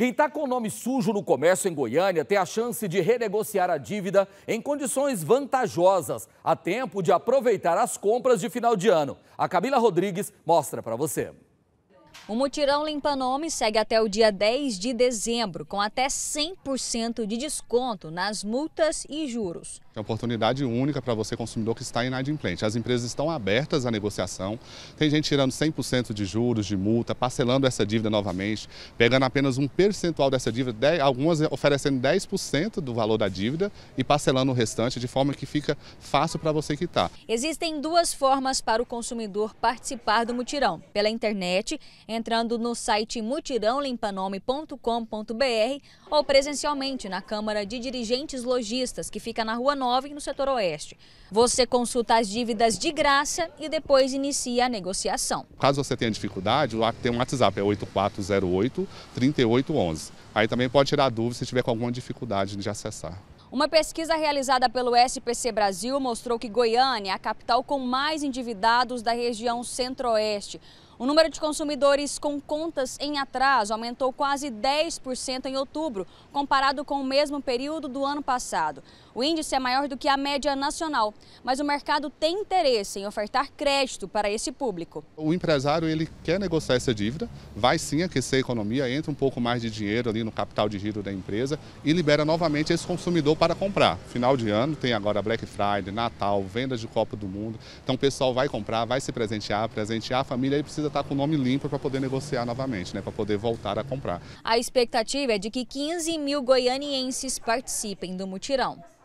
Quem está com o nome sujo no comércio em Goiânia tem a chance de renegociar a dívida em condições vantajosas, a tempo de aproveitar as compras de final de ano. A Camila Rodrigues mostra para você. O mutirão Limpa Nome segue até o dia 10 de dezembro, com até 100% de desconto nas multas e juros. É uma oportunidade única para você, consumidor, que está inadimplente. As empresas estão abertas à negociação, tem gente tirando 100% de juros, de multa, parcelando essa dívida novamente, pegando apenas um percentual dessa dívida, algumas oferecendo 10% do valor da dívida e parcelando o restante, de forma que fica fácil para você quitar. Existem duas formas para o consumidor participar do mutirão: pela internet, entrando no site mutirãolimpanome.com.br ou presencialmente na Câmara de Dirigentes Lojistas, que fica na Rua 9, no setor oeste. Você consulta as dívidas de graça e depois inicia a negociação. Caso você tenha dificuldade, lá tem um WhatsApp, é 8408 3811. Aí também pode tirar dúvida se tiver com alguma dificuldade de acessar. Uma pesquisa realizada pelo SPC Brasil mostrou que Goiânia é a capital com mais endividados da região centro-oeste. O número de consumidores com contas em atraso aumentou quase 10% em outubro, comparado com o mesmo período do ano passado. O índice é maior do que a média nacional, mas o mercado tem interesse em ofertar crédito para esse público. O empresário ele quer negociar essa dívida, vai sim aquecer a economia, entra um pouco mais de dinheiro ali no capital de giro da empresa e libera novamente esse consumidor para comprar. Final de ano tem agora Black Friday, Natal, vendas de Copa do Mundo. Então o pessoal vai comprar, vai se presentear, presentear a família e precisa está com o nome limpo para poder negociar novamente, né, para poder voltar a comprar. A expectativa é de que 15 mil goianienses participem do mutirão.